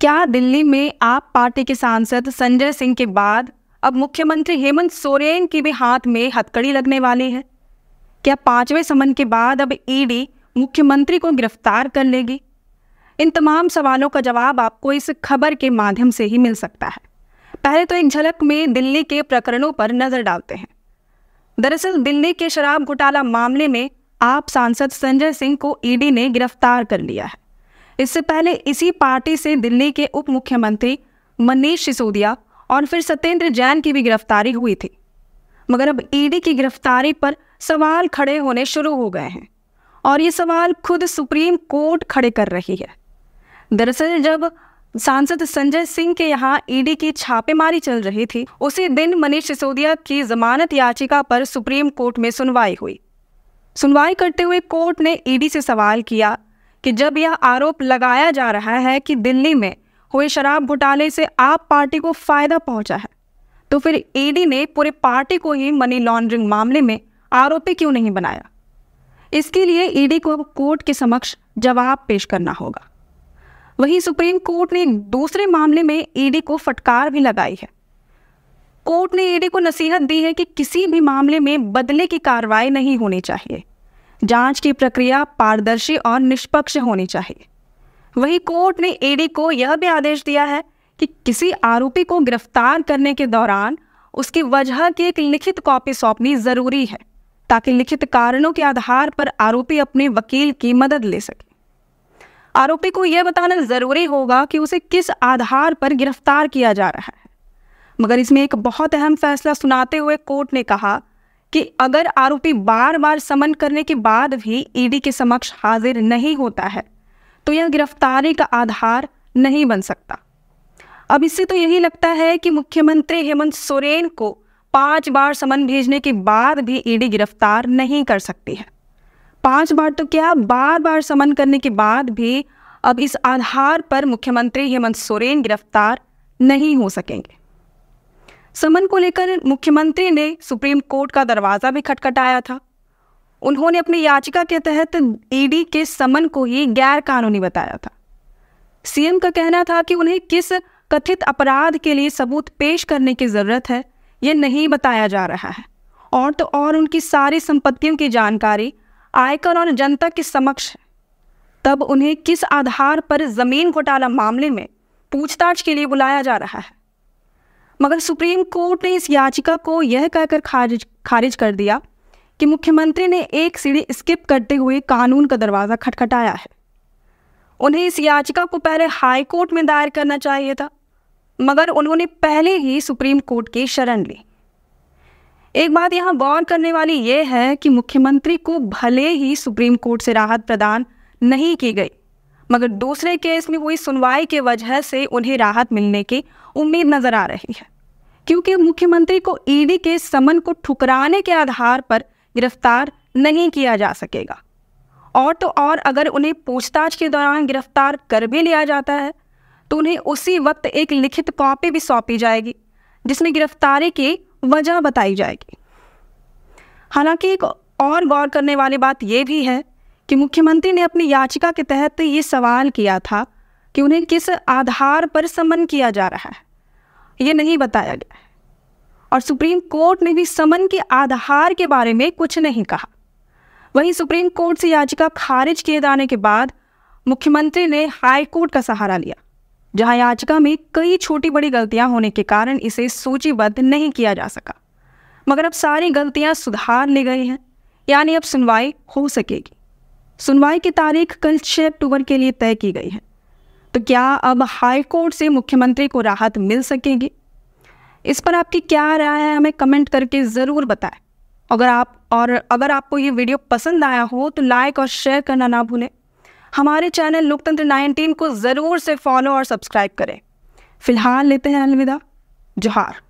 क्या दिल्ली में आप पार्टी के सांसद संजय सिंह के बाद अब मुख्यमंत्री हेमंत सोरेन के भी हाथ में हथकड़ी लगने वाली है क्या पांचवें समन के बाद अब ईडी e मुख्यमंत्री को गिरफ्तार कर लेगी इन तमाम सवालों का जवाब आपको इस खबर के माध्यम से ही मिल सकता है पहले तो एक झलक में दिल्ली के प्रकरणों पर नजर डालते हैं दरअसल दिल्ली के शराब घोटाला मामले में आप सांसद संजय सिंह को ईडी e ने गिरफ्तार कर लिया है इससे पहले इसी पार्टी से दिल्ली के उप मुख्यमंत्री मनीष सिसोदिया और फिर सत्येंद्र जैन की भी गिरफ्तारी हुई थी मगर अब ईडी की गिरफ्तारी पर सवाल खड़े होने शुरू हो गए हैं और ये सवाल खुद सुप्रीम कोर्ट खड़े कर रही है दरअसल जब सांसद संजय सिंह के यहाँ ईडी की छापेमारी चल रही थी उसी दिन मनीष सिसोदिया की जमानत याचिका पर सुप्रीम कोर्ट में सुनवाई हुई सुनवाई करते हुए कोर्ट ने ईडी से सवाल किया कि जब यह आरोप लगाया जा रहा है कि दिल्ली में हुए शराब घोटाले से आप पार्टी को फायदा पहुंचा है तो फिर ईडी e ने पूरे पार्टी को ही मनी लॉन्ड्रिंग मामले में आरोपी क्यों नहीं बनाया इसके लिए ईडी e को कोर्ट के समक्ष जवाब पेश करना होगा वहीं सुप्रीम कोर्ट ने दूसरे मामले में ईडी e को फटकार भी लगाई है कोर्ट ने ईडी को नसीहत दी है कि किसी भी मामले में बदले की कार्रवाई नहीं होनी चाहिए जांच की प्रक्रिया पारदर्शी और निष्पक्ष होनी चाहिए वही कोर्ट ने ईडी को यह भी आदेश दिया है कि किसी आरोपी को गिरफ्तार करने के दौरान उसकी वजह की एक लिखित कॉपी सौंपनी जरूरी है ताकि लिखित कारणों के आधार पर आरोपी अपने वकील की मदद ले सके आरोपी को यह बताना जरूरी होगा कि उसे किस आधार पर गिरफ्तार किया जा रहा है मगर इसमें एक बहुत अहम फैसला सुनाते हुए कोर्ट ने कहा कि अगर आरोपी बार बार समन करने के बाद भी ईडी e के समक्ष हाजिर नहीं होता है तो यह गिरफ्तारी का आधार नहीं बन सकता अब इससे तो यही लगता है कि मुख्यमंत्री हेमंत सोरेन को पांच बार समन भेजने के बाद भी ईडी e गिरफ्तार नहीं कर सकती है पांच बार तो क्या बार बार समन करने के बाद भी अब इस आधार पर मुख्यमंत्री हेमंत सोरेन गिरफ्तार नहीं हो सकेंगे समन को लेकर मुख्यमंत्री ने सुप्रीम कोर्ट का दरवाज़ा भी खटखटाया था उन्होंने अपनी याचिका के तहत ईडी के समन को ही गैर कानूनी बताया था सीएम का कहना था कि उन्हें किस कथित अपराध के लिए सबूत पेश करने की ज़रूरत है ये नहीं बताया जा रहा है और तो और उनकी सारी संपत्तियों की जानकारी आयकर और जनता के समक्ष है तब उन्हें किस आधार पर ज़मीन घोटाला मामले में पूछताछ के लिए बुलाया जा रहा है मगर सुप्रीम कोर्ट ने इस याचिका को यह कहकर खारिज खारिज कर दिया कि मुख्यमंत्री ने एक सीढ़ी स्किप करते हुए कानून का दरवाज़ा खटखटाया है उन्हें इस याचिका को पहले हाई कोर्ट में दायर करना चाहिए था मगर उन्होंने पहले ही सुप्रीम कोर्ट की शरण ली एक बात यहाँ गौर करने वाली ये है कि मुख्यमंत्री को भले ही सुप्रीम कोर्ट से राहत प्रदान नहीं की गई मगर दूसरे केस में हुई सुनवाई के वजह से उन्हें राहत मिलने की उम्मीद नज़र आ रही है क्योंकि मुख्यमंत्री को ईडी के समन को ठुकराने के आधार पर गिरफ्तार नहीं किया जा सकेगा और तो और अगर उन्हें पूछताछ के दौरान गिरफ्तार कर भी लिया जाता है तो उन्हें उसी वक्त एक लिखित कॉपी भी सौंपी जाएगी जिसमें गिरफ्तारी की वजह बताई जाएगी हालांकि एक और गौर करने वाली बात यह भी है कि मुख्यमंत्री ने अपनी याचिका के तहत ये सवाल किया था कि उन्हें किस आधार पर समन किया जा रहा है ये नहीं बताया गया है और सुप्रीम कोर्ट ने भी समन के आधार के बारे में कुछ नहीं कहा वहीं सुप्रीम कोर्ट से याचिका खारिज किए जाने के बाद मुख्यमंत्री ने हाई कोर्ट का सहारा लिया जहां याचिका में कई छोटी बड़ी गलतियां होने के कारण इसे सूचीबद्ध नहीं किया जा सका मगर अब सारी गलतियां सुधार ली गई हैं यानी अब सुनवाई हो सकेगी सुनवाई की तारीख कल छः अक्टूबर के लिए तय की गई है तो क्या अब हाई कोर्ट से मुख्यमंत्री को राहत मिल सकेगी इस पर आपकी क्या राय है हमें कमेंट करके ज़रूर बताएं अगर आप और अगर आपको ये वीडियो पसंद आया हो तो लाइक और शेयर करना ना भूलें हमारे चैनल लोकतंत्र 19 को ज़रूर से फॉलो और सब्सक्राइब करें फिलहाल लेते हैं अलविदा जोहार